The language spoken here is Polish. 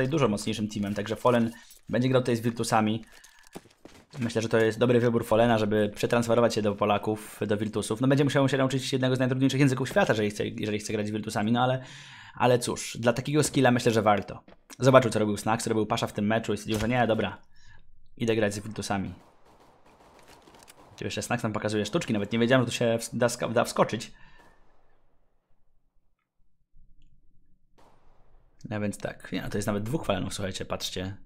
tutaj dużo mocniejszym teamem, także Fallen będzie grał tutaj z Virtusami. Myślę, że to jest dobry wybór Folena, żeby przetransferować się do Polaków, do Virtusów. No będzie musiał się nauczyć jednego z najtrudniejszych języków świata, jeżeli chce, jeżeli chce grać z Virtusami, no ale, ale cóż, dla takiego skilla myślę, że warto. Zobaczył, co robił Snacks, co robił Pasza w tym meczu i stwierdził, że nie, dobra, idę grać z Virtusami. Tu jeszcze Snack nam pokazuje sztuczki, nawet nie wiedziałem, że tu się da, da wskoczyć. No więc tak, nie, no to jest nawet dwuchwalenow, słuchajcie, patrzcie.